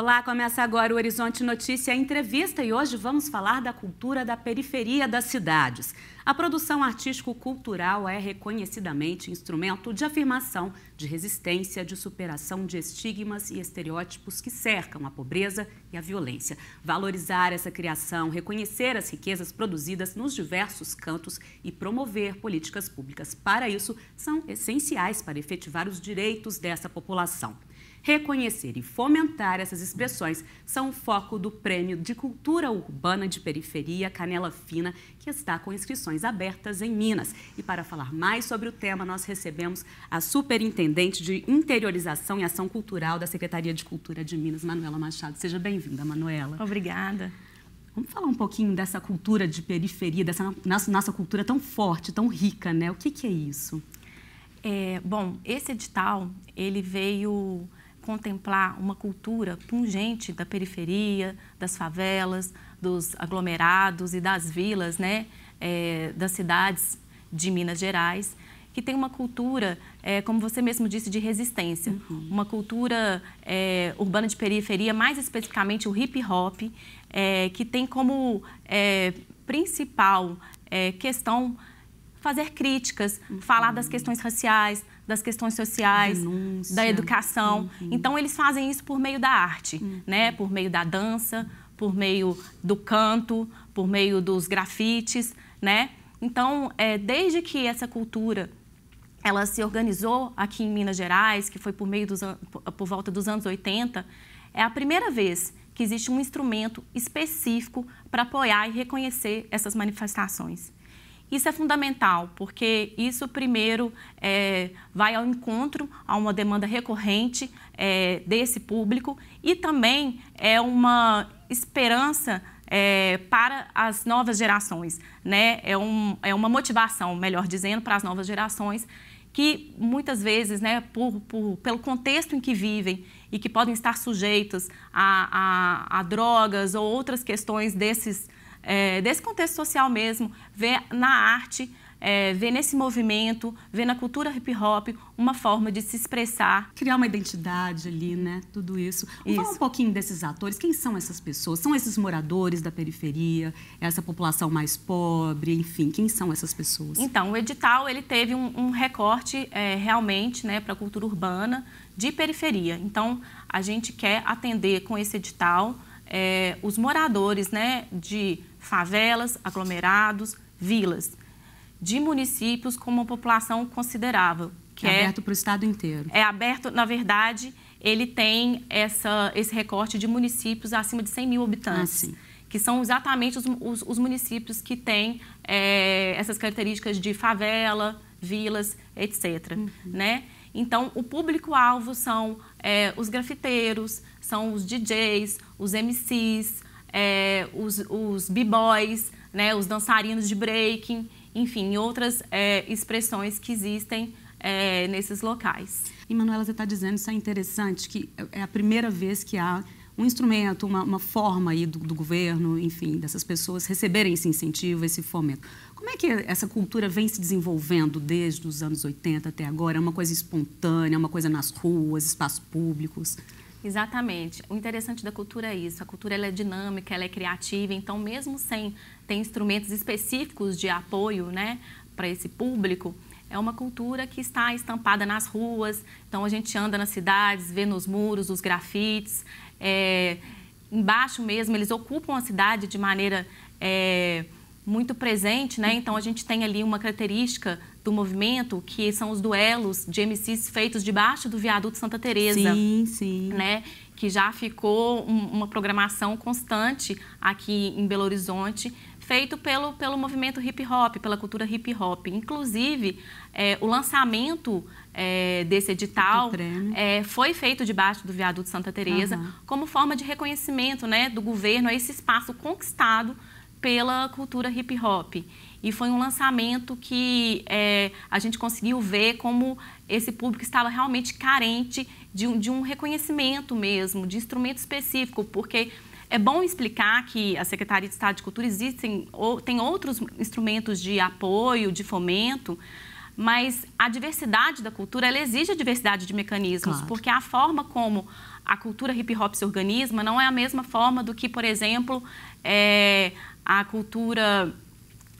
Olá, começa agora o Horizonte Notícia Entrevista e hoje vamos falar da cultura da periferia das cidades. A produção artístico-cultural é reconhecidamente instrumento de afirmação, de resistência, de superação de estigmas e estereótipos que cercam a pobreza e a violência. Valorizar essa criação, reconhecer as riquezas produzidas nos diversos cantos e promover políticas públicas para isso são essenciais para efetivar os direitos dessa população. Reconhecer e fomentar essas expressões são o foco do Prêmio de Cultura Urbana de Periferia Canela Fina, que está com inscrições abertas em Minas. E para falar mais sobre o tema, nós recebemos a Superintendente de Interiorização e Ação Cultural da Secretaria de Cultura de Minas, Manuela Machado. Seja bem-vinda, Manuela. Obrigada. Vamos falar um pouquinho dessa cultura de periferia, dessa nossa, nossa cultura tão forte, tão rica, né? O que, que é isso? É, bom, esse edital, ele veio contemplar uma cultura pungente da periferia, das favelas, dos aglomerados e das vilas, né, é, das cidades de Minas Gerais, que tem uma cultura, é, como você mesmo disse, de resistência, uhum. uma cultura é, urbana de periferia, mais especificamente o hip hop, é, que tem como é, principal é, questão fazer críticas, uhum. falar das uhum. questões raciais, das questões sociais, Denúncia. da educação. Uhum. Então eles fazem isso por meio da arte, uhum. né? Por meio da dança, por meio do canto, por meio dos grafites, né? Então, é, desde que essa cultura ela se organizou aqui em Minas Gerais, que foi por meio dos por volta dos anos 80, é a primeira vez que existe um instrumento específico para apoiar e reconhecer essas manifestações. Isso é fundamental, porque isso primeiro é, vai ao encontro a uma demanda recorrente é, desse público e também é uma esperança é, para as novas gerações, né? É, um, é uma motivação, melhor dizendo, para as novas gerações que muitas vezes, né, por, por, pelo contexto em que vivem e que podem estar sujeitos a, a, a drogas ou outras questões desses é, desse contexto social mesmo, ver na arte, é, ver nesse movimento, ver na cultura hip hop uma forma de se expressar. Criar uma identidade ali, né? Tudo isso. Vamos isso. um pouquinho desses atores. Quem são essas pessoas? São esses moradores da periferia? É essa população mais pobre? Enfim, quem são essas pessoas? Então, o edital ele teve um, um recorte é, realmente né, para a cultura urbana de periferia. Então, a gente quer atender com esse edital é, os moradores né, de favelas, aglomerados, vilas, de municípios com uma população considerável. Que é, é aberto para o estado inteiro. É aberto, na verdade, ele tem essa, esse recorte de municípios acima de 100 mil habitantes. Ah, que são exatamente os, os, os municípios que têm é, essas características de favela, vilas, etc. Uhum. Né? Então, o público-alvo são é, os grafiteiros, são os DJs, os MCs, é, os, os b-boys, né, os dançarinos de breaking, enfim, outras é, expressões que existem é, nesses locais. E, Manuela, você está dizendo, isso é interessante, que é a primeira vez que há um instrumento, uma, uma forma aí do, do, governo, enfim, dessas pessoas receberem esse incentivo, esse fomento. Como é que essa cultura vem se desenvolvendo desde os anos 80 até agora? É uma coisa espontânea, é uma coisa nas ruas, espaços públicos? Exatamente. O interessante da cultura é isso. A cultura ela é dinâmica, ela é criativa. Então, mesmo sem ter instrumentos específicos de apoio, né, para esse público, é uma cultura que está estampada nas ruas. Então, a gente anda nas cidades, vê nos muros, os grafites. É, embaixo mesmo, eles ocupam a cidade de maneira é, muito presente, né? Então a gente tem ali uma característica do movimento que são os duelos de MCs feitos debaixo do viaduto Santa Teresa. Sim, sim. Né? Que já ficou um, uma programação constante aqui em Belo Horizonte, feito pelo, pelo movimento hip hop, pela cultura hip hop. Inclusive, é, o lançamento é, desse edital é, foi feito debaixo do viaduto Santa Teresa uhum. como forma de reconhecimento né, do governo a esse espaço conquistado pela cultura hip hop. E foi um lançamento que é, a gente conseguiu ver como esse público estava realmente carente de, de um reconhecimento mesmo, de instrumento específico, porque é bom explicar que a Secretaria de Estado de Cultura existem ou, tem outros instrumentos de apoio, de fomento, mas a diversidade da cultura ela exige a diversidade de mecanismos, claro. porque a forma como a cultura hip hop se organiza não é a mesma forma do que, por exemplo, é, a cultura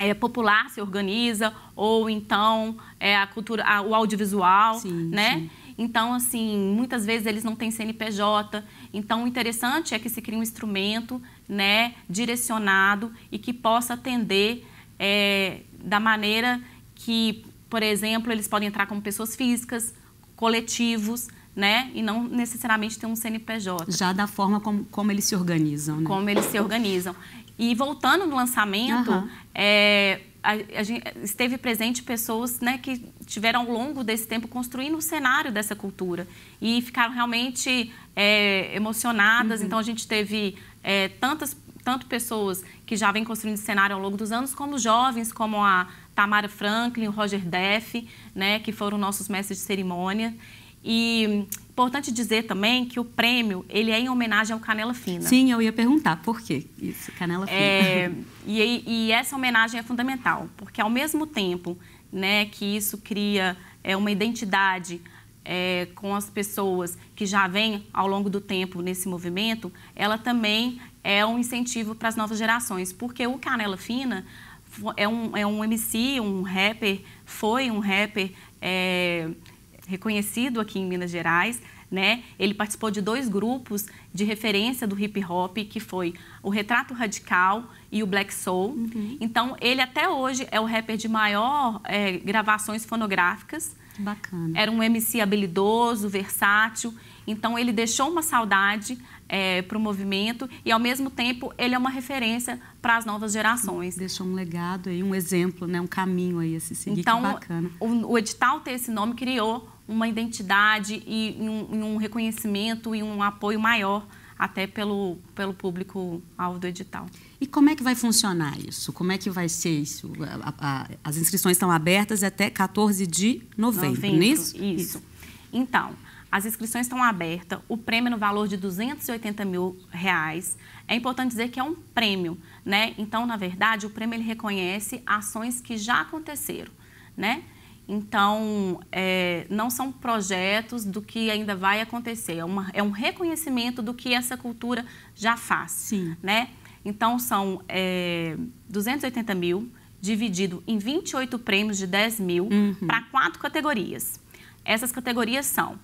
é, popular se organiza, ou então é, a cultura, a, o audiovisual, sim, né? Sim. Então, assim, muitas vezes eles não têm CNPJ. Então, o interessante é que se crie um instrumento, né, direcionado e que possa atender é, da maneira que, por exemplo, eles podem entrar como pessoas físicas, coletivos, né? E não necessariamente ter um CNPJ. Já da forma como, como eles se organizam, né? Como eles se organizam. E voltando no lançamento, uhum. é, a, a gente, esteve presente pessoas né, que tiveram ao longo desse tempo construindo o um cenário dessa cultura e ficaram realmente é, emocionadas. Uhum. Então a gente teve é, tantas tanto pessoas que já vêm construindo esse cenário ao longo dos anos, como jovens, como a Tamara Franklin, o Roger Deff, né, que foram nossos mestres de cerimônia. E importante dizer também que o prêmio ele é em homenagem ao Canela Fina. Sim, eu ia perguntar por que isso, Canela é, Fina. É, e, e, essa homenagem é fundamental, porque ao mesmo tempo né, que isso cria é, uma identidade é, com as pessoas que já vêm ao longo do tempo nesse movimento, ela também é um incentivo para as novas gerações, porque o Canela Fina é um, é um MC, um rapper, foi um rapper. É, reconhecido aqui em Minas Gerais, né? Ele participou de dois grupos de referência do hip hop, que foi o Retrato Radical e o Black Soul. Uhum. Então, ele até hoje é o rapper de maior é, gravações fonográficas. Bacana. Era um MC habilidoso, versátil. Então, ele deixou uma saudade é, para o movimento e, ao mesmo tempo, ele é uma referência para as novas gerações. Deixou um legado aí, um exemplo, né? um caminho aí a se seguir. Então, bacana. O, o edital ter esse nome criou uma identidade e um, um reconhecimento e um apoio maior até pelo, pelo público-alvo do edital. E como é que vai funcionar isso? Como é que vai ser isso? A, a, as inscrições estão abertas até 14 de novembro, é novembro isso? isso? Então, as inscrições estão abertas, o prêmio no valor de 280 mil reais. É importante dizer que é um prêmio, né? Então, na verdade, o prêmio ele reconhece ações que já aconteceram, né? Então, é, não são projetos do que ainda vai acontecer, é, uma, é um reconhecimento do que essa cultura já faz. Sim. Né? Então, são é, 280 mil dividido em 28 prêmios de 10 mil uhum. para quatro categorias. Essas categorias são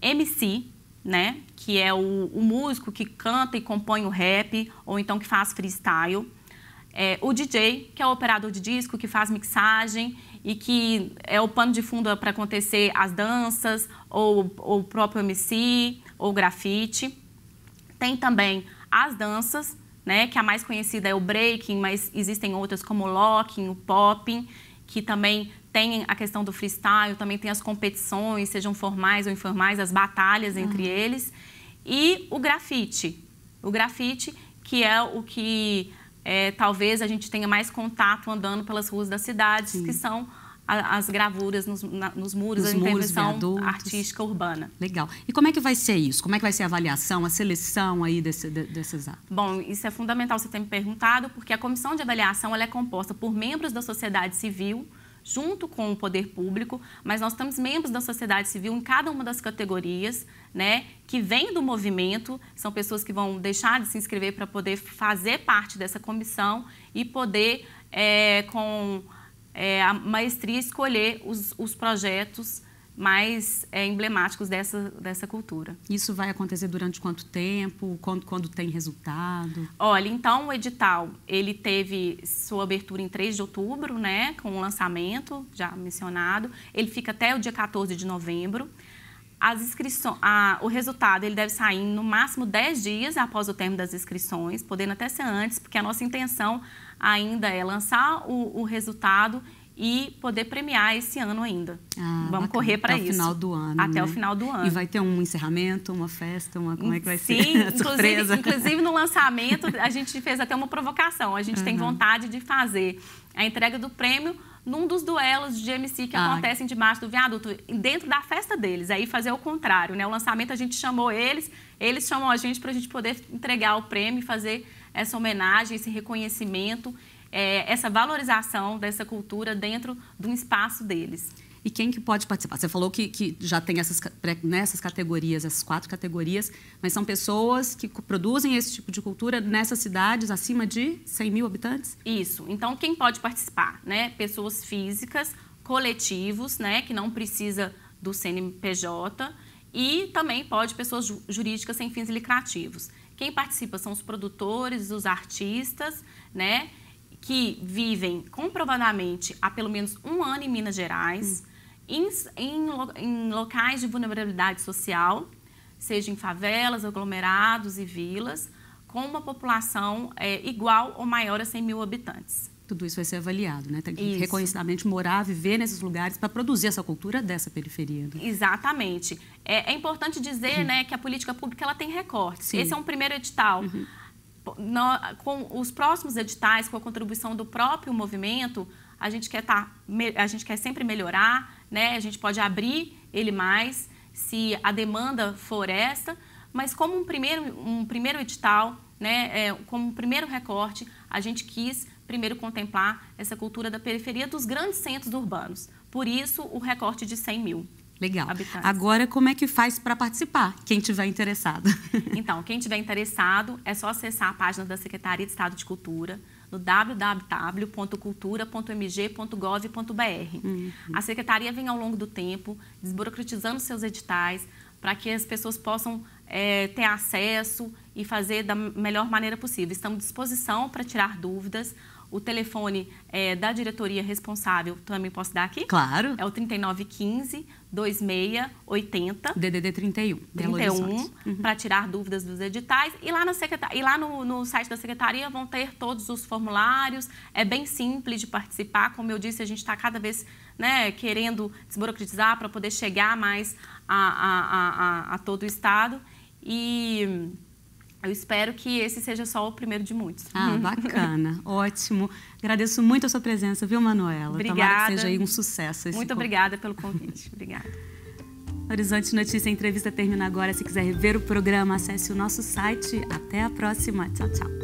MC, né, que é o, o, músico que canta e compõe o rap, ou então que faz freestyle. É, o DJ, que é o operador de disco, que faz mixagem e que é o pano de fundo para acontecer as danças, ou, ou o próprio MC, ou grafite. Tem também as danças, né, que a mais conhecida é o breaking, mas existem outras como o locking, o popping, que também tem a questão do freestyle, também tem as competições, sejam formais ou informais, as batalhas entre uhum. eles. E o grafite. O grafite, que é o que é, talvez a gente tenha mais contato andando pelas ruas das cidades, Sim. que são as gravuras nos, na, nos muros, nos a intervenção artística urbana. Legal. E como é que vai ser isso? Como é que vai ser a avaliação, a seleção aí desse, de, desses atos? Bom, isso é fundamental você ter me perguntado, porque a comissão de avaliação ela é composta por membros da sociedade civil, junto com o poder público, mas nós temos membros da sociedade civil em cada uma das categorias, né, que vem do movimento, são pessoas que vão deixar de se inscrever para poder fazer parte dessa comissão e poder, é, com é, a maestria escolher os, os projetos mais é, emblemáticos dessa, dessa cultura. Isso vai acontecer durante quanto tempo? Quando, quando tem resultado? Olha, então o edital, ele teve sua abertura em 3 de outubro, né, com o lançamento já mencionado. Ele fica até o dia 14 de novembro. As inscrições, a, o resultado ele deve sair no máximo 10 dias após o término das inscrições, podendo até ser antes, porque a nossa intenção ainda é lançar o, o resultado e poder premiar esse ano ainda. Ah, Vamos correr para isso. Até o final do ano. Até né? o final do ano. E vai ter um encerramento, uma festa, uma como é que vai Sim, ser? Sim, inclusive no lançamento a gente fez até uma provocação. A gente uhum. tem vontade de fazer a entrega do prêmio num dos duelos de MC que ah, acontecem debaixo do viaduto, dentro da festa deles. Aí fazer o contrário, né? O lançamento a gente chamou eles, eles chamam a gente para a gente poder entregar o prêmio e fazer essa homenagem, esse reconhecimento, é, essa valorização dessa cultura dentro de um espaço deles. E quem que pode participar? Você falou que, que já tem essas, nessas né, categorias, essas quatro categorias, mas são pessoas que produzem esse tipo de cultura nessas cidades acima de 100 mil habitantes? Isso. Então, quem pode participar? Né? Pessoas físicas, coletivos, né, que não precisa do CNPJ, e também pode pessoas jurídicas sem fins lucrativos. Quem participa são os produtores, os artistas, né? Que vivem comprovadamente há pelo menos um ano em Minas Gerais, hum. em, em, em locais de vulnerabilidade social, seja em favelas, aglomerados e vilas, com uma população é, igual ou maior a 100 mil habitantes tudo isso vai ser avaliado, né? Tem que isso. reconhecidamente morar, viver nesses lugares para produzir essa cultura dessa periferia. Né? Exatamente. É, é, importante dizer, uhum. né, que a política pública ela tem recortes. Sim. Esse é um primeiro edital. Uhum. No, com os próximos editais, com a contribuição do próprio movimento, a gente quer tá, a gente quer sempre melhorar, né? A gente pode abrir ele mais se a demanda for esta, mas como um primeiro um primeiro edital, né? É, como um primeiro recorte, a gente quis primeiro contemplar essa cultura da periferia dos grandes centros urbanos. Por isso, o recorte de 100 mil. Legal. Habitantes. Agora, como é que faz para participar? Quem tiver interessado. então, quem tiver interessado, é só acessar a página da Secretaria de Estado de Cultura no www.cultura.mg.gov.br. Uhum. A secretaria vem ao longo do tempo desburocratizando seus editais para que as pessoas possam é, ter acesso e fazer da melhor maneira possível. Estamos à disposição para tirar dúvidas o telefone é, da diretoria responsável também posso dar aqui? Claro. É o 3915 2680 DDD 31. 31 para tirar dúvidas dos editais e lá, na e lá no, no, site da secretaria vão ter todos os formulários. É bem simples de participar. Como eu disse, a gente está cada vez né, querendo desburocratizar para poder chegar mais a, a, a, a todo o estado e eu espero que esse seja só o primeiro de muitos. Ah, bacana, ótimo. Agradeço muito a sua presença, viu, Manuela? Obrigada. Tomara que seja aí um sucesso. Muito obrigada pelo convite. obrigada. Horizonte Notícia Entrevista termina agora. Se quiser rever o programa, acesse o nosso site. Até a próxima. Tchau, tchau.